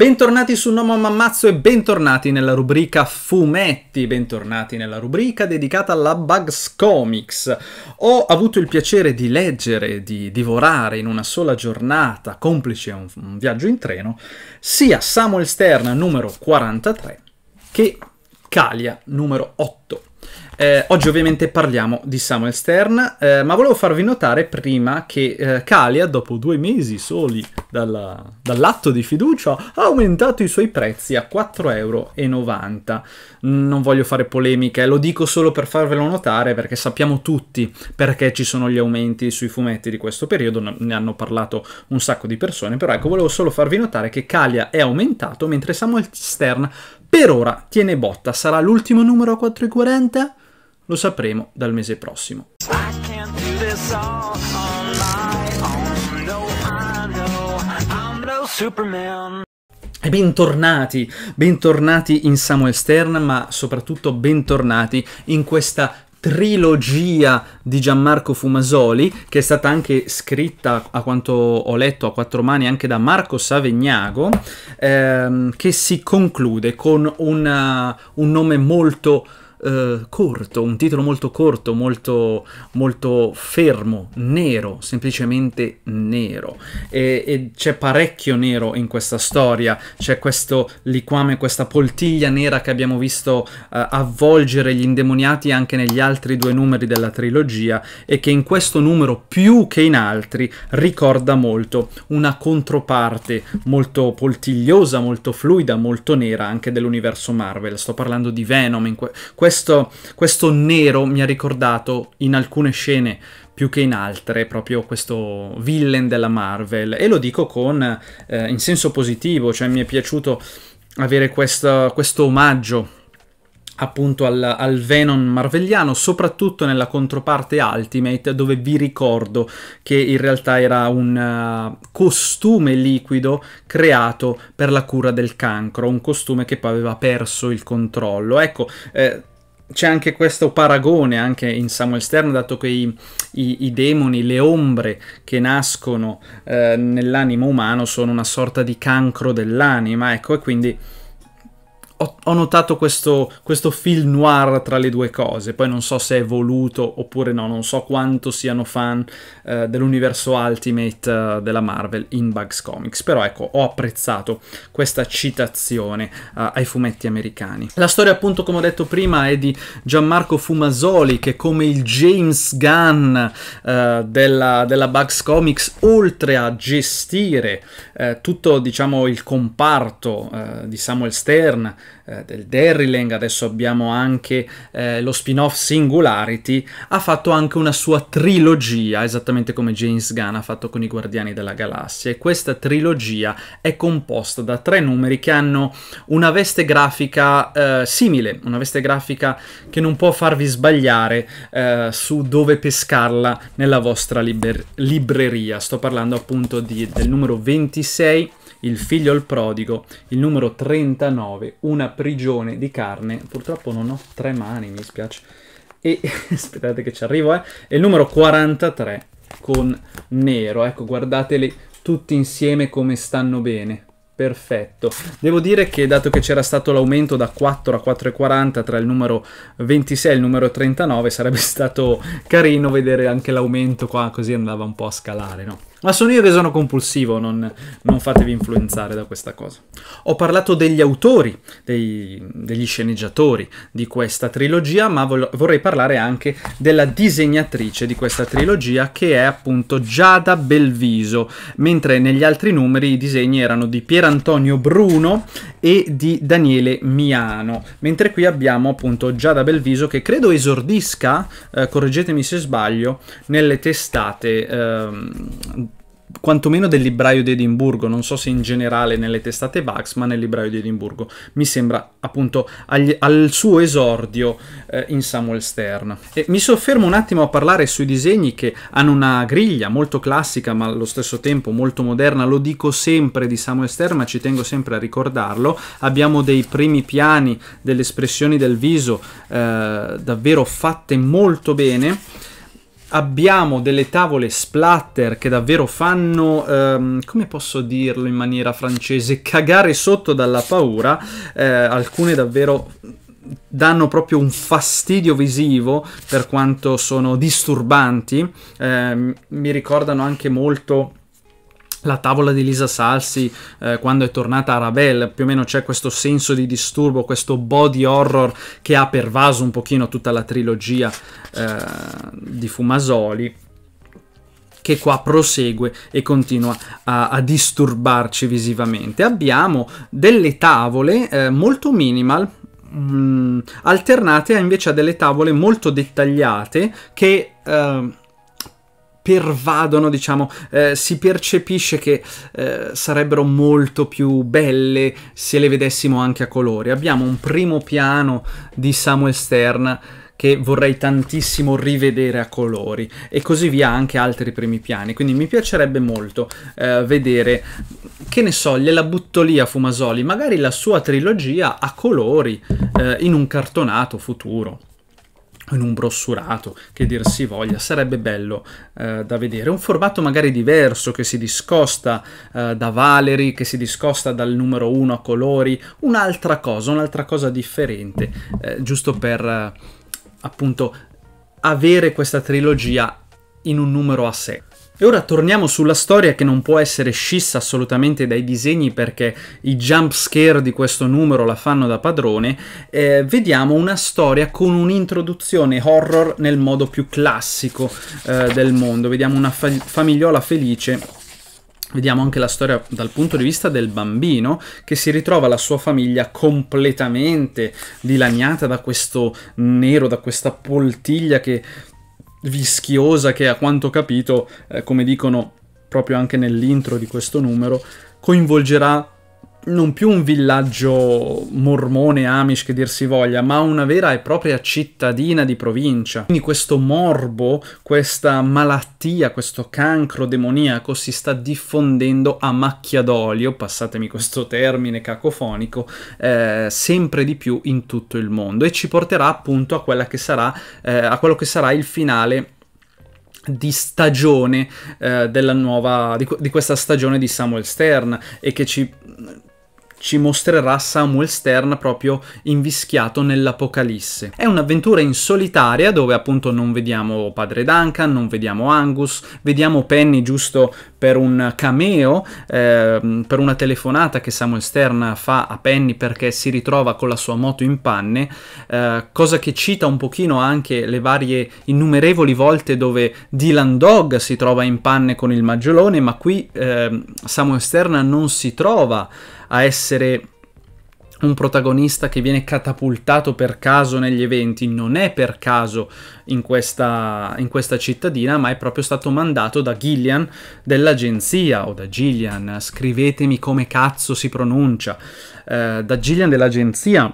Bentornati su Nomo Mammazzo e bentornati nella rubrica fumetti, bentornati nella rubrica dedicata alla Bugs Comics. Ho avuto il piacere di leggere, di divorare in una sola giornata, complice un, un viaggio in treno, sia Samuel Stern numero 43 che Calia numero 8. Eh, oggi ovviamente parliamo di Samuel Stern, eh, ma volevo farvi notare prima che eh, Calia, dopo due mesi soli dalla, dall'atto di fiducia, ha aumentato i suoi prezzi a 4,90 euro. Non voglio fare polemiche, lo dico solo per farvelo notare perché sappiamo tutti perché ci sono gli aumenti sui fumetti di questo periodo, ne hanno parlato un sacco di persone, però ecco, volevo solo farvi notare che Calia è aumentato mentre Samuel Stern per ora tiene botta, sarà l'ultimo numero a 4,40? Lo sapremo dal mese prossimo. E bentornati, bentornati in Samuel Stern, ma soprattutto bentornati in questa trilogia di Gianmarco Fumasoli, che è stata anche scritta, a quanto ho letto, a quattro mani anche da Marco Savegnago, ehm, che si conclude con una, un nome molto eh, corto, un titolo molto corto, molto, molto fermo, nero, semplicemente nero. E, e c'è parecchio nero in questa storia, c'è questo liquame, questa poltiglia nera che abbiamo visto eh, avvolgere gli indemoniati anche negli altri due numeri della trilogia e che in questo numero più che in altri ricorda molto una controparte molto poltigliosa, molto fluida, molto nera anche dell'universo Marvel. Sto parlando di Venom, in que- questo, questo nero mi ha ricordato in alcune scene più che in altre proprio questo villain della Marvel e lo dico con, eh, in senso positivo, cioè mi è piaciuto avere questo, questo omaggio appunto al, al, Venom marvelliano, soprattutto nella controparte Ultimate, dove vi ricordo che in realtà era un uh, costume liquido creato per la cura del cancro, un costume che poi aveva perso il controllo. Ecco, eh, c'è anche questo paragone anche in Samuel Stern, dato che i, i, i demoni, le ombre che nascono eh, nell'animo umano sono una sorta di cancro dell'anima, ecco, e quindi ho, ho notato questo, questo film noir tra le due cose, poi non so se è voluto oppure no, non so quanto siano fan eh, dell'universo Ultimate eh, della Marvel in Bugs Comics, però ecco, ho apprezzato questa citazione eh, ai fumetti americani. La storia appunto, come ho detto prima, è di Gianmarco Fumasoli che come il James Gunn eh, della, della, Bugs Comics, oltre a gestire eh, tutto diciamo il comparto eh, di Samuel Stern, eh, del Derrylang, adesso abbiamo anche eh, lo spin-off Singularity, ha fatto anche una sua trilogia, esattamente come James Gunn ha fatto con i Guardiani della Galassia, e questa trilogia è composta da tre numeri che hanno una veste grafica eh, simile, una veste grafica che non può farvi sbagliare eh, su dove pescarla nella vostra libreria. Sto parlando appunto di, del numero 26 il figlio il prodigo, il numero 39, una prigione di carne. Purtroppo non ho tre mani, mi spiace. E aspettate che ci arrivo, eh. E il numero 43 con nero. Ecco, guardateli tutti insieme come stanno bene. Perfetto. Devo dire che dato che c'era stato l'aumento da 4 a 4,40 tra il numero 26 e il numero 39, sarebbe stato carino vedere anche l'aumento qua, così andava un po' a scalare, no? Ma sono io che sono compulsivo, non, non fatevi influenzare da questa cosa. Ho parlato degli autori, dei, degli sceneggiatori di questa trilogia, ma vorrei parlare anche della disegnatrice di questa trilogia, che è appunto Giada Belviso, mentre negli altri numeri i disegni erano di Piera Antonio Bruno e di Daniele Miano. Mentre qui abbiamo appunto Giada Belviso che credo esordisca, eh, correggetemi se sbaglio, nelle testate eh, quantomeno del libraio di Edimburgo, non so se in generale nelle testate Vax, ma nel libraio di Edimburgo, mi sembra appunto agli, al suo esordio eh, in Samuel Stern. E mi soffermo un attimo a parlare sui disegni che hanno una griglia molto classica, ma allo stesso tempo molto moderna, lo dico sempre di Samuel Stern, ma ci tengo sempre a ricordarlo, abbiamo dei primi piani, delle espressioni del viso eh, davvero fatte molto bene, abbiamo delle tavole splatter che davvero fanno, ehm, come posso dirlo in maniera francese, cagare sotto dalla paura, eh, alcune davvero danno proprio un fastidio visivo per quanto sono disturbanti, eh, mi ricordano anche molto la tavola di Lisa Salsi eh, quando è tornata a Ravel, più o meno c'è questo senso di disturbo, questo body horror che ha pervaso un pochino tutta la trilogia eh, di Fumasoli che qua prosegue e continua a, a disturbarci visivamente. Abbiamo delle tavole eh, molto minimal, mh, mm, alternate invece a delle tavole molto dettagliate che... Eh, pervadono, diciamo, eh, si percepisce che eh, sarebbero molto più belle se le vedessimo anche a colori. Abbiamo un primo piano di Samuel Stern che vorrei tantissimo rivedere a colori e così via anche altri primi piani quindi mi piacerebbe molto eh, vedere che ne so gliela butto lì a Fumasoli magari la sua trilogia a colori eh, in un cartonato futuro in un brossurato, che dir si voglia, sarebbe bello eh, da vedere. Un formato magari diverso che si discosta eh, da Valery, che si discosta dal numero 1 a colori, un'altra cosa, un'altra cosa differente, eh, giusto per eh, appunto avere questa trilogia in un numero a sé. E ora torniamo sulla storia che non può essere scissa assolutamente dai disegni perché i jump scare di questo numero la fanno da padrone. Eh, vediamo una storia con un'introduzione horror nel modo più classico eh, del mondo. Vediamo una fa famigliola felice Vediamo anche la storia dal punto di vista del bambino che si ritrova la sua famiglia completamente dilaniata da questo nero, da questa poltiglia che vischiosa che a quanto ho capito, eh, come dicono proprio anche nell'intro di questo numero, coinvolgerà non più un villaggio mormone, amish che dir si voglia, ma una vera e propria cittadina di provincia. Quindi questo morbo, questa malattia, questo cancro demoniaco si sta diffondendo a macchia d'olio, passatemi questo termine cacofonico, eh, sempre di più in tutto il mondo e ci porterà appunto a, quella che sarà, eh, a quello che sarà il finale di stagione eh, della nuova di, di, questa stagione di Samuel Stern e che ci ci mostrerà Samuel Stern proprio invischiato nell'Apocalisse. È un'avventura in solitaria dove appunto non vediamo padre Duncan, non vediamo Angus, vediamo Penny giusto per un cameo, eh, per una telefonata che Samuel Stern fa a Penny perché si ritrova con la sua moto in panne, eh, cosa che cita un pochino anche le varie innumerevoli volte dove Dylan Dog si trova in panne con il maggiolone, ma qui eh, Samuel Stern non si trova a essere un protagonista che viene catapultato per caso negli eventi, non è per caso in questa, in questa cittadina, ma è proprio stato mandato da Gillian dell'agenzia, o da Gillian, scrivetemi come cazzo si pronuncia, eh, da Gillian dell'agenzia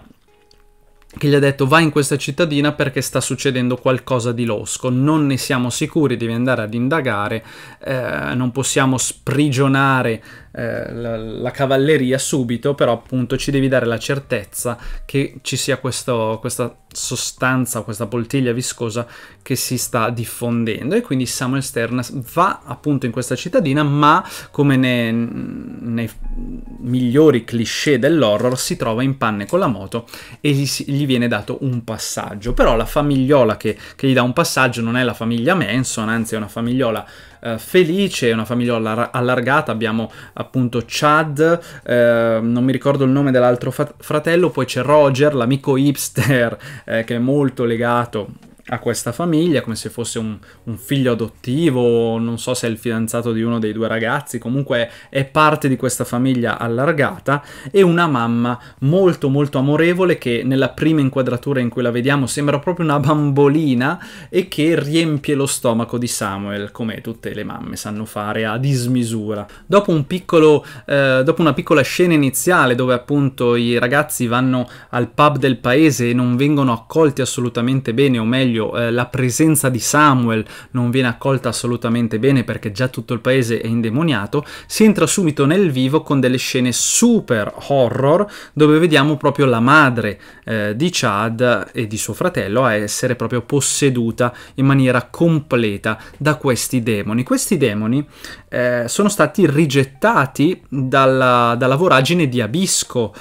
che gli ha detto vai in questa cittadina perché sta succedendo qualcosa di losco, non ne siamo sicuri, devi andare ad indagare, eh, non possiamo sprigionare eh, la, la, cavalleria subito, però appunto ci devi dare la certezza che ci sia questo, questa sostanza, questa poltiglia viscosa che si sta diffondendo e quindi Samuel Sternas va appunto in questa cittadina, ma come nei, nei migliori cliché dell'horror si trova in panne con la moto e gli, gli viene dato un passaggio, però la famigliola che, che gli dà un passaggio non è la famiglia Manson, anzi è una famigliola eh, felice, una famiglia allargata, abbiamo appunto Chad, eh, non mi ricordo il nome dell'altro fratello, poi c'è Roger, l'amico hipster eh, che è molto legato a questa famiglia come se fosse un, un, figlio adottivo, non so se è il fidanzato di uno dei due ragazzi, comunque è parte di questa famiglia allargata e una mamma molto molto amorevole che nella prima inquadratura in cui la vediamo sembra proprio una bambolina e che riempie lo stomaco di Samuel come tutte le mamme sanno fare a dismisura. Dopo, un piccolo, eh, dopo una piccola scena iniziale dove appunto i ragazzi vanno al pub del paese e non vengono accolti assolutamente bene o meglio meglio eh, la presenza di Samuel non viene accolta assolutamente bene perché già tutto il paese è indemoniato, si entra subito nel vivo con delle scene super horror dove vediamo proprio la madre eh, di Chad e di suo fratello a essere proprio posseduta in maniera completa da questi demoni. Questi demoni eh, sono stati rigettati dalla, dalla voragine di Abisco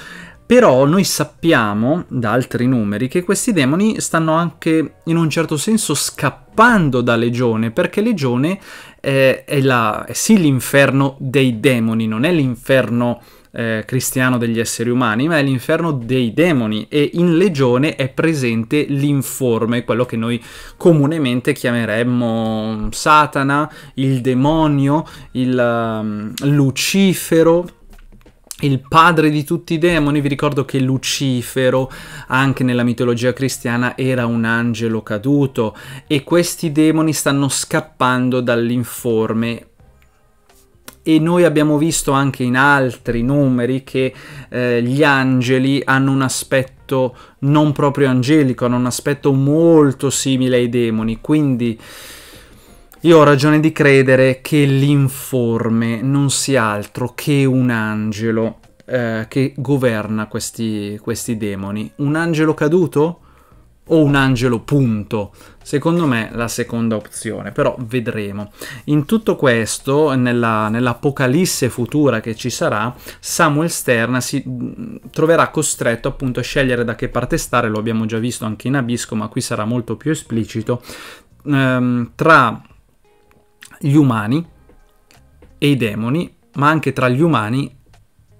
però noi sappiamo da altri numeri che questi demoni stanno anche in un certo senso scappando da Legione, perché Legione è, eh, è, la, è sì l'inferno dei demoni, non è l'inferno eh, cristiano degli esseri umani, ma è l'inferno dei demoni e in Legione è presente l'informe, quello che noi comunemente chiameremmo mm, Satana, il demonio, il um, Lucifero il padre di tutti i demoni, vi ricordo che Lucifero, anche nella mitologia cristiana, era un angelo caduto e questi demoni stanno scappando dall'informe e noi abbiamo visto anche in altri numeri che eh, gli angeli hanno un aspetto non proprio angelico, hanno un aspetto molto simile ai demoni, quindi io ho ragione di credere che l'informe non sia altro che un angelo eh, che governa questi, questi demoni. Un angelo caduto? o un angelo punto. Secondo me la seconda opzione, però vedremo. In tutto questo, nella, nell'apocalisse futura che ci sarà, Samuel Stern si mm, troverà costretto appunto a scegliere da che parte stare, lo abbiamo già visto anche in Abisco, ma qui sarà molto più esplicito, ehm, tra gli umani e i demoni, ma anche tra gli umani,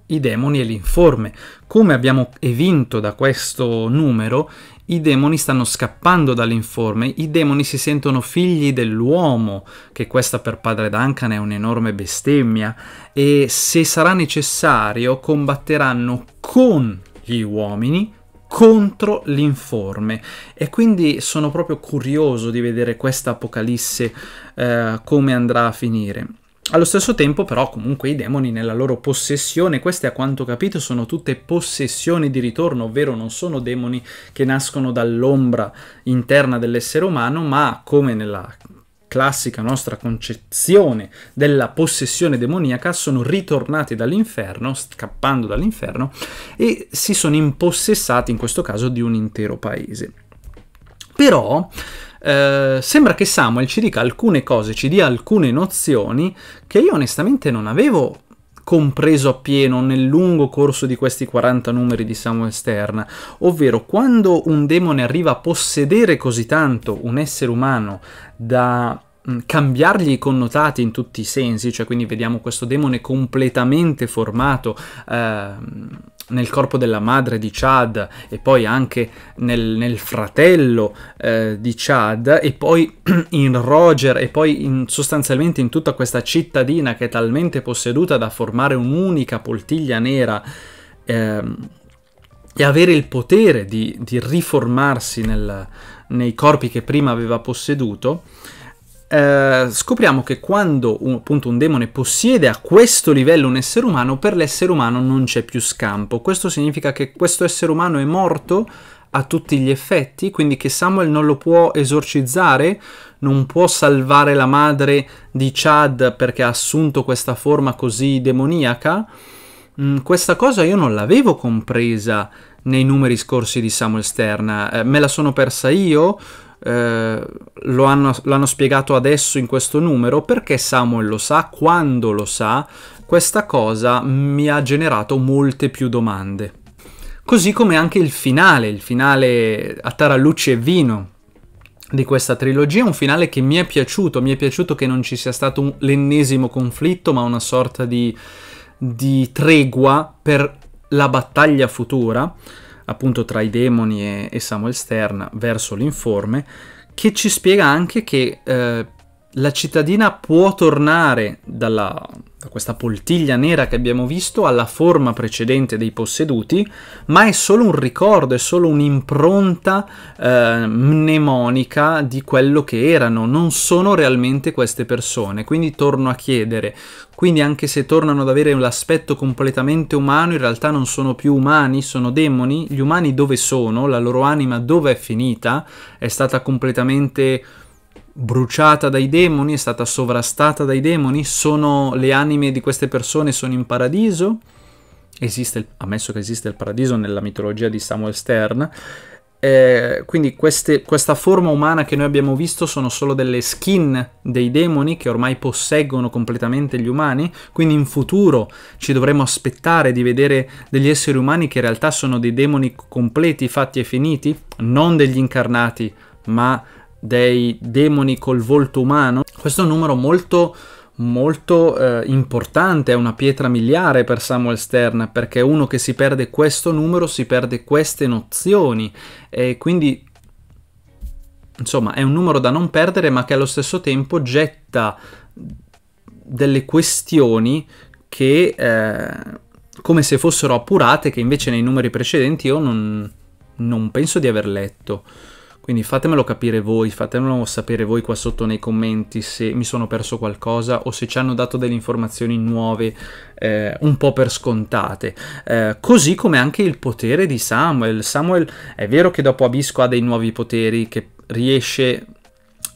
i demoni e l'informe. Come abbiamo evinto da questo numero, i demoni stanno scappando dall'informe, i demoni si sentono figli dell'uomo, che questa per padre Duncan è un'enorme bestemmia, e se sarà necessario combatteranno con gli uomini contro l'informe e quindi sono proprio curioso di vedere questa Apocalisse eh, come andrà a finire. Allo stesso tempo però comunque i demoni nella loro possessione, queste a quanto capito sono tutte possessioni di ritorno, ovvero non sono demoni che nascono dall'ombra interna dell'essere umano, ma come nella classica nostra concezione della possessione demoniaca, sono ritornati dall'inferno, scappando dall'inferno, e si sono impossessati in questo caso di un intero paese. Però eh, sembra che Samuel ci dica alcune cose, ci dia alcune nozioni che io onestamente non avevo compreso appieno nel lungo corso di questi 40 numeri di Samuel Stern, ovvero quando un demone arriva a possedere così tanto un essere umano da Mm, cambiargli i connotati in tutti i sensi, cioè quindi vediamo questo demone completamente formato eh, nel corpo della madre di Chad e poi anche nel, nel fratello eh, di Chad e poi in Roger e poi in, sostanzialmente in tutta questa cittadina che è talmente posseduta da formare un'unica poltiglia nera. Eh, e avere il potere di, di riformarsi nel, nei corpi che prima aveva posseduto, eh, scopriamo che quando un, appunto un demone possiede a questo livello un essere umano, per l'essere umano non c'è più scampo. Questo significa che questo essere umano è morto a tutti gli effetti, quindi che Samuel non lo può esorcizzare, non può salvare la madre di Chad perché ha assunto questa forma così demoniaca. Mm, questa cosa io non l'avevo compresa nei numeri scorsi di Samuel Sterna, eh, me la sono persa io, eh, lo hanno, l'hanno spiegato adesso in questo numero, perché Samuel lo sa, quando lo sa, questa cosa mi ha generato molte più domande. Così come anche il finale, il finale a Taraluce e Vino, di questa trilogia, un finale che mi è piaciuto, mi è piaciuto che non ci sia stato un, l'ennesimo conflitto, ma una sorta di, di tregua per la battaglia futura appunto tra i demoni e, e Samuel Stern verso l'informe, che ci spiega anche che eh, la cittadina può tornare dalla, da questa poltiglia nera che abbiamo visto alla forma precedente dei posseduti, ma è solo un ricordo, è solo un'impronta eh, mnemonica di quello che erano, non sono realmente queste persone. Quindi torno a chiedere, quindi anche se tornano ad avere l'aspetto completamente umano, in realtà non sono più umani, sono demoni, gli umani dove sono, la loro anima dove è finita, è stata completamente bruciata dai demoni, è stata sovrastata dai demoni, sono le anime di queste persone sono in paradiso, esiste, ammesso che esiste il paradiso nella mitologia di Samuel Stern, eh, quindi queste, questa forma umana che noi abbiamo visto sono solo delle skin dei demoni che ormai posseggono completamente gli umani, quindi in futuro ci dovremo aspettare di vedere degli esseri umani che in realtà sono dei demoni completi, fatti e finiti, non degli incarnati, ma dei demoni col volto umano. Questo è un numero molto molto eh, importante, è una pietra miliare per Samuel Stern, perché uno che si perde questo numero si perde queste nozioni e quindi insomma è un numero da non perdere ma che allo stesso tempo getta delle questioni che eh, come se fossero appurate che invece nei numeri precedenti io non, non penso di aver letto. Quindi fatemelo capire voi, fatemelo sapere voi qua sotto nei commenti se mi sono perso qualcosa o se ci hanno dato delle informazioni nuove eh, un po' per scontate. Eh, così come anche il potere di Samuel. Samuel è vero che dopo Abisco ha dei nuovi poteri che riesce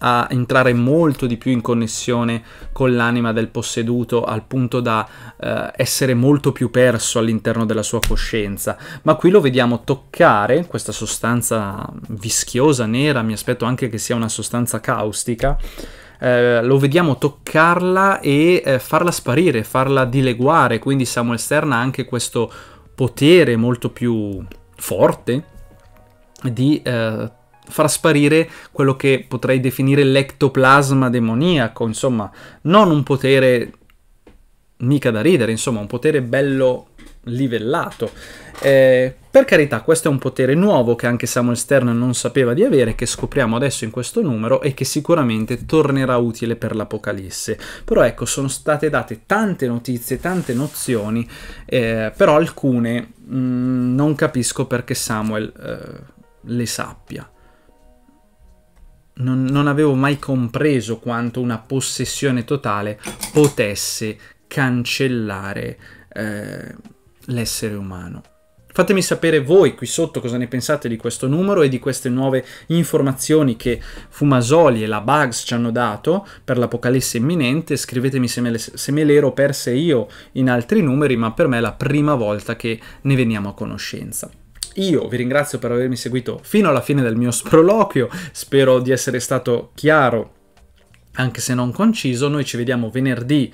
a entrare molto di più in connessione con l'anima del posseduto al punto da eh, essere molto più perso all'interno della sua coscienza. Ma qui lo vediamo toccare questa sostanza vischiosa, nera, mi aspetto anche che sia una sostanza caustica. Eh, lo vediamo toccarla e eh, farla sparire, farla dileguare, quindi Samuel Stern ha anche questo potere molto più forte di eh, far sparire quello che potrei definire l'ectoplasma demoniaco, insomma, non un potere mica da ridere, insomma, un potere bello livellato. Eh, per carità, questo è un potere nuovo che anche Samuel Stern non sapeva di avere, che scopriamo adesso in questo numero e che sicuramente tornerà utile per l'Apocalisse. Però ecco, sono state date tante notizie, tante nozioni, eh, però alcune mh, mm, non capisco perché Samuel eh, le sappia non, non avevo mai compreso quanto una possessione totale potesse cancellare eh, l'essere umano. Fatemi sapere voi qui sotto cosa ne pensate di questo numero e di queste nuove informazioni che Fumasoli e la Bugs ci hanno dato per l'Apocalisse imminente. Scrivetemi se me, le, se me l'ero perse io in altri numeri, ma per me è la prima volta che ne veniamo a conoscenza. Io vi ringrazio per avermi seguito fino alla fine del mio sproloquio, spero di essere stato chiaro anche se non conciso, noi ci vediamo venerdì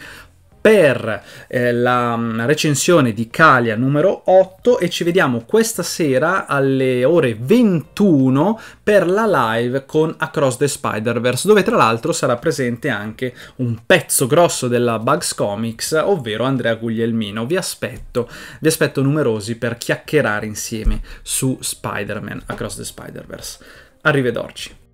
per eh, la mm, recensione di Calia numero 8 e ci vediamo questa sera alle ore 21 per la live con Across the Spider-Verse dove tra l'altro sarà presente anche un pezzo grosso della Bugs Comics ovvero Andrea Guglielmino. Vi aspetto, vi aspetto numerosi per chiacchierare insieme su Spider-Man Across the Spider-Verse. Arrivederci.